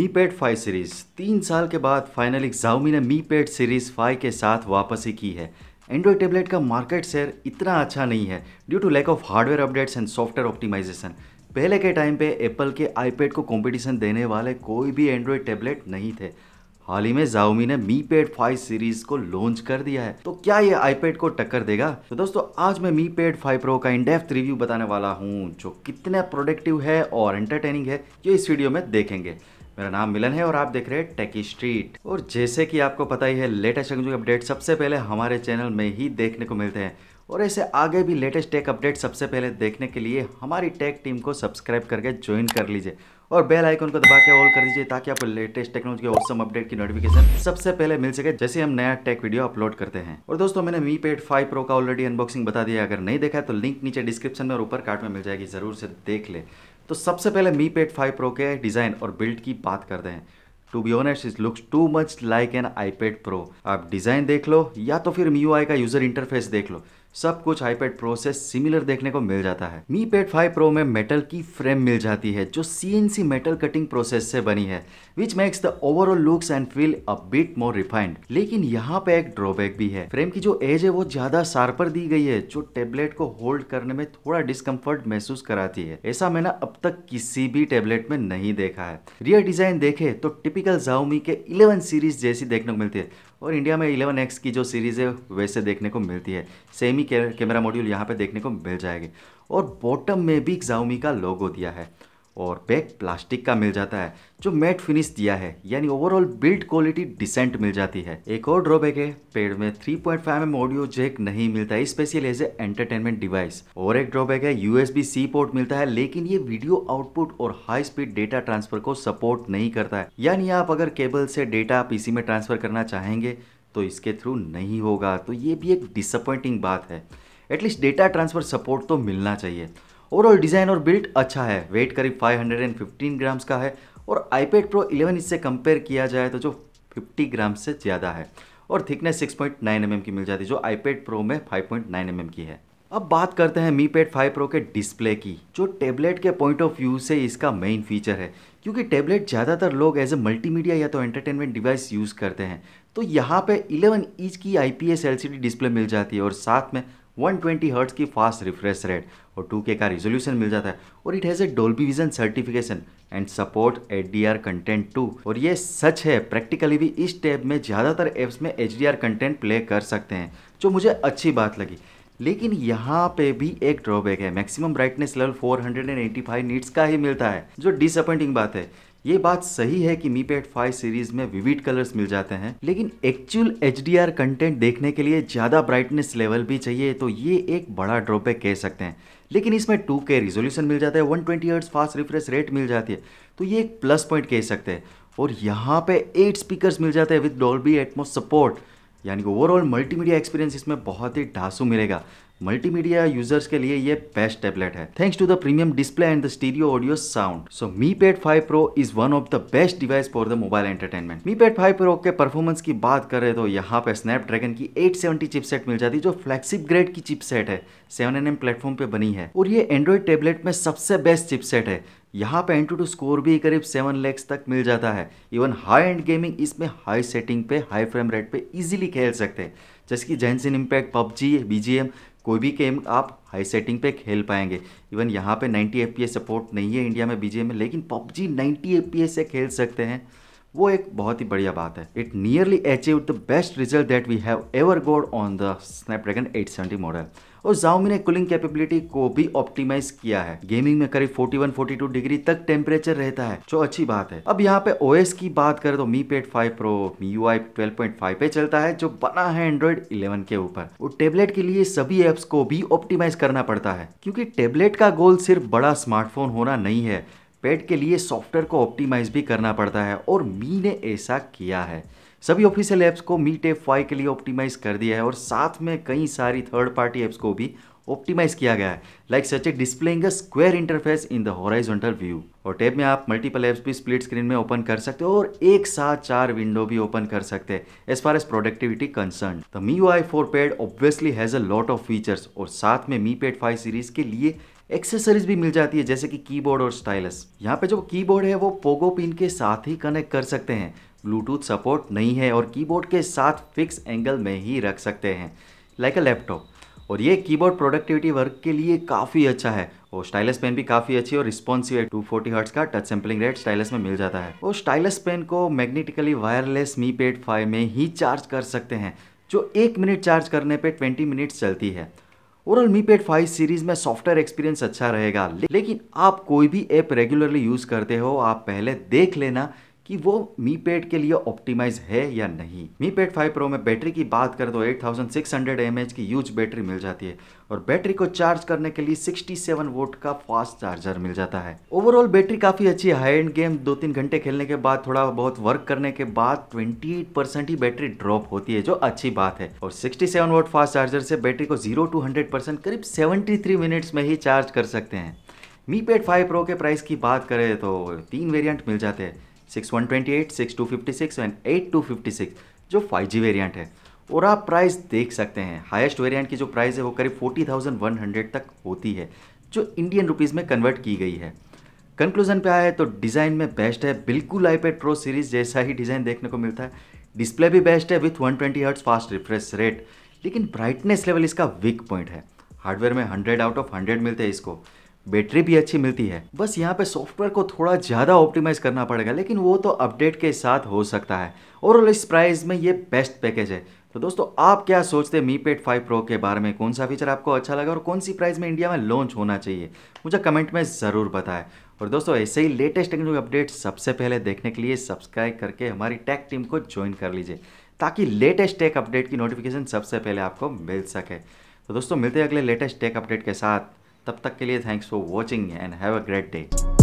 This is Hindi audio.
मी पेड फाइव सीरीज़ तीन साल के बाद फाइनली जाउमी ने मी पेड सीरीज़ फाइव के साथ वापसी की है एंड्रॉयड टेबलेट का मार्केट शेयर इतना अच्छा नहीं है due to lack of hardware updates and software optimization पहले के टाइम पे एप्पल के आईपैड को कंपटीशन देने वाले कोई भी एंड्रॉयड टेबलेट नहीं थे हाल ही में जाउमी ने मी पेड फाइव सीरीज को लॉन्च कर दिया है तो क्या ये आईपैड को टक्कर देगा तो दोस्तों आज मैं मी पेड फाइव प्रो का इनडेप्थ रिव्यू बताने वाला हूँ जो कितना प्रोडक्टिव है और एंटरटेनिंग है ये इस वीडियो में देखेंगे मेरा नाम मिलन है और आप देख रहे हैं टेकी स्ट्रीट और जैसे कि आपको पता ही है लेटेस्ट टेक्नोलॉजी अपडेट सबसे पहले हमारे चैनल में ही देखने को मिलते हैं और ऐसे आगे भी लेटेस्ट टेक अपडेट सबसे पहले देखने के लिए हमारी टेक टीम को सब्सक्राइब करके ज्वाइन कर लीजिए और बेल आइकन को दबा के ऑल कर दीजिए ताकि आपको लेटेस्ट टेक्नोलॉजी के ऑसम अपडेट की नोटिफिकेशन सबसे पहले मिल सके जैसे हम नया टेक वीडियो अपलोड करते हैं और दोस्तों मैंने मी पेड फाइव प्रो का ऑलरेडी अनबॉक्सिंग बता दिया अगर नहीं देखा है तो लिंक नीचे डिस्क्रिप्शन में और ऊपर कार्ड में मिल जाएगी जरूर से देख ले तो सबसे पहले मी पेट फाइव प्रो के डिज़ाइन और बिल्ड की बात करते हैं to be honest is looks too much like an iPad Pro आप डिज़ाइन देख लो या तो फिर मी का यूज़र इंटरफेस देख लो सब कुछ आईपैड प्रो से सिमिलर देखने को मिल जाता है मी पैड फाइव प्रो में मेटल की फ्रेम मिल जाती है जो सी मेटल कटिंग प्रोसेस से बनी है which makes the overall looks and feel a bit more refined लेकिन यहाँ पे एक ड्रॉबैक भी है फ्रेम की जो एज है वो ज्यादा सार पर दी गई है जो टेबलेट को होल्ड करने में थोड़ा डिस्कम्फर्ट महसूस कराती है ऐसा मैंने अब तक किसी भी टेबलेट में नहीं देखा है रियर डिजाइन देखे तो टिपिकल जाउमी के इलेवन सीरीज जैसी देखने को मिलती है और इंडिया में एक्स की जो सीरीज़ है वैसे देखने को मिलती है सेम ही कैमरा मॉड्यूल यहाँ पे देखने को मिल जाएगी और बॉटम में भी जाउमी का लोगो दिया है और बैक प्लास्टिक का मिल जाता है जो मैट फिनिश दिया है यानी ओवरऑल बिल्ड क्वालिटी डिसेंट मिल जाती है एक और ड्रॉबैक है पेड़ में 3.5 पॉइंट एम ऑडियो जैक नहीं मिलता है special as a entertainment device और एक ड्रॉबैक है यूएसबी सी पोर्ट मिलता है लेकिन ये वीडियो आउटपुट और हाई स्पीड डेटा ट्रांसफर को सपोर्ट नहीं करता है यानी आप अगर केबल से डेटा पीसी में ट्रांसफर करना चाहेंगे तो इसके थ्रू नहीं होगा तो ये भी एक डिसअपॉइंटिंग बात है एटलीस्ट डेटा ट्रांसफ़र सपोर्ट तो मिलना चाहिए ओवरऑल डिज़ाइन और बिल्ट अच्छा है वेट करीब 515 ग्राम्स का है और आईपैड प्रो 11 इससे कंपेयर किया जाए तो जो 50 ग्राम से ज़्यादा है और थिकनेस 6.9 पॉइंट mm की मिल जाती है जो आईपैड प्रो में 5.9 पॉइंट mm की है अब बात करते हैं मी पैड फाइव प्रो के डिस्प्ले की जो टैबलेट के पॉइंट ऑफ व्यू से इसका मेन फीचर है क्योंकि टैबलेट ज़्यादातर लोग एज ए मल्टीमीडिया या तो एंटरटेनमेंट डिवाइस यूज़ करते हैं तो यहाँ पे 11 इंच की आई पी डिस्प्ले मिल जाती है और साथ में 120 हर्ट्ज़ की फास्ट रिफ्रेश रेट और 2K का रिजोल्यूशन मिल जाता है और it has a Dolby Vision certification and support H D R content too और ये सच है प्रैक्टिकली भी इस टैब में ज़्यादातर ऐप्स में H D R content play कर सकते हैं जो मुझे अच्छी बात लगी लेकिन यहाँ पे भी एक ड्रॉबैक है मैक्सिमम ब्राइटनेस लेवल 485 नीट्स का ही मिलता है जो डिसअपॉइंटिंग बात है ये बात सही है कि मी पेड फाइव सीरीज में विविड कलर्स मिल जाते हैं लेकिन एक्चुअल एच कंटेंट देखने के लिए ज़्यादा ब्राइटनेस लेवल भी चाहिए तो ये एक बड़ा ड्रॉबैक कह सकते हैं लेकिन इसमें 2K रिजोल्यूशन मिल जाता है 120 ट्वेंटी फास्ट रिफ्रेश रेट मिल जाती है तो ये एक प्लस पॉइंट कह सकते हैं और यहाँ पे एट स्पीकर मिल जाते हैं विद डॉल्बी एटमोस सपोर्ट यानी ओवरऑल मल्टीमीडिया एक्सपीरियंस इसमें बहुत ही ढांसू मिलेगा मल्टीमीडिया यूजर्स के लिए ये बेस्ट टैबलेट है thanks to the premium display and the stereo audio sound so Mi Pad five Pro is one of the best device for the mobile entertainment Mi Pad five Pro के परफॉर्मेंस की बात करें तो यहाँ पे स्नैपड्रैगन की 870 चिपसेट मिल जाती है जो फ्लेक्सिप ग्रेड की चिपसेट है सेवन एन एम प्लेटफॉर्म पे बनी है और ये एंड्रॉइड टेबलेट में सबसे बेस्ट चिपसेट है यहाँ पे एंट्री टू स्कोर भी करीब सेवन लैक्स तक मिल जाता है इवन हाई एंड गेमिंग इसमें हाई सेटिंग पे हाई फ्रेम रेट पे इजीली खेल सकते हैं जैसे कि जेंसिन इम्पैक्ट पबजी बीजीएम कोई भी गेम आप हाई सेटिंग पे खेल पाएंगे इवन यहाँ पे 90 एफ सपोर्ट नहीं है इंडिया में बीजेम में लेकिन पबजी 90 एफ से खेल सकते हैं वो एक बहुत ही बढ़िया बात है it nearly achieve the best result that we have ever got on the Snapdragon 870 model और जाओमी ने कूलिंग कैपेबिलिटी को भी ऑप्टिमाइज किया है गेमिंग में करीब 41-42 डिग्री तक टेम्परेचर रहता है जो अच्छी बात है अब यहाँ पे ओएस की बात करें तो मी Mi Pad 5 Pro MIUI 12.5 पे चलता है जो बना है एंड्रॉइड 11 के ऊपर और टेबलेट के लिए सभी एप्स को भी ऑप्टिमाइज करना पड़ता है क्योंकि टेबलेट का गोल सिर्फ बड़ा स्मार्टफोन होना नहीं है पेट के लिए सॉफ्टवेयर को ऑप्टिमाइज़ भी करना पड़ता है और मी ने ऐसा किया है सभी ऑफिशियल ऐप्स को मी टेप फाइव के लिए ऑप्टिमाइज़ कर दिया है और साथ में कई सारी थर्ड पार्टी ऐप्स को भी ऑप्टिमाइज किया गया है like such a displaying square interface in the horizontal view और टैब में आप मल्टीपल ऐप्स भी स्प्लिट स्क्रीन में ओपन कर सकते हो और एक साथ चार विंडो भी ओपन कर सकते हैं as far as productivity concern the Mi U I for Pad obviously has a lot of features और साथ में मी पेड फाइव सीरीज के लिए एक्सेसरीज भी मिल जाती है जैसे कि कीबोर्ड और स्टाइलस यहाँ पे जो कीबोर्ड है वो पोगो पिन के साथ ही कनेक्ट कर सकते हैं ब्लूटूथ सपोर्ट नहीं है और कीबोर्ड के साथ फिक्स एंगल में ही रख सकते हैं लाइक अ लैपटॉप और ये कीबोर्ड प्रोडक्टिविटी वर्क के लिए काफ़ी अच्छा है और स्टाइलस पेन भी काफ़ी अच्छी और रिस्पॉन्सिव है 240 फोर्टी हर्ट्स का टच सैम्पलिंग रेट स्टाइलस में मिल जाता है और स्टाइलस पेन को magnetically wireless Mi Pad five में ही चार्ज कर सकते हैं जो एक मिनट चार्ज करने पे 20 मिनट्स चलती है overall Mi Pad five series में सॉफ्टवेयर एक्सपीरियंस अच्छा रहेगा लेकिन आप कोई भी ऐप रेगुलरली यूज़ करते हो आप पहले देख लेना कि वो मी पेड के लिए ऑप्टिमाइज है या नहीं मी पेड फाइव प्रो में बैटरी की बात करें तो 8600 थाउजेंड की यूज बैटरी मिल जाती है और बैटरी को चार्ज करने के लिए 67 वोट का फास्ट चार्जर मिल जाता है ओवरऑल बैटरी काफ़ी अच्छी है हाई एंड गेम दो तीन घंटे खेलने के बाद थोड़ा बहुत वर्क करने के बाद 28% ही बैटरी ड्रॉप होती है जो अच्छी बात है और 67 वोट फास्ट चार्जर से बैटरी को जीरो टू हंड्रेड करीब सेवेंटी मिनट्स में ही चार्ज कर सकते हैं मी पेड फाइव प्रो के प्राइस की बात करें तो तीन वेरियंट मिल जाते हैं six one twenty eight six two fifty six and eight two fifty six जो फाइव जी वेरियंट है और आप प्राइस देख सकते हैं हाइस्ट वेरियंट की जो प्राइस है वो करीब फोर्टी थाउजेंड वन हंड्रेड तक होती है जो इंडियन रुपीज़ में कन्वर्ट की गई है कंक्लूजन पे आया है तो डिज़ाइन में बेस्ट है बिल्कुल आईपैड प्रो सीरीज जैसा ही डिज़ाइन देखने को मिलता है डिस्प्ले भी बेस्ट है with one twenty hertz fast refresh rate लेकिन ब्राइटनेस लेवल इसका वीक पॉइंट है हार्डवेयर में हंड्रेड आउट ऑफ हंड्रेड मिलते हैं इसको बैटरी भी अच्छी मिलती है बस यहाँ पे सॉफ्टवेयर को थोड़ा ज़्यादा ऑप्टिमाइज करना पड़ेगा लेकिन वो तो अपडेट के साथ हो सकता है ओवरऑल इस प्राइस में ये बेस्ट पैकेज है तो दोस्तों आप क्या सोचते हैं मी पेड फाइव प्रो के बारे में कौन सा फीचर आपको अच्छा लगा और कौन सी प्राइस में इंडिया में लॉन्च होना चाहिए मुझे कमेंट में ज़रूर बताएं और दोस्तों ऐसे ही लेटेस्ट टेक्नोलॉजी अपडेट सबसे पहले देखने के लिए सब्सक्राइब करके हमारी टेक टीम को ज्वाइन कर लीजिए ताकि लेटेस्ट टेक अपडेट की नोटिफिकेशन सबसे पहले आपको मिल सके तो दोस्तों मिलते हैं अगले लेटेस्ट टेक अपडेट के साथ तब तक के लिए thanks for watching and have a great day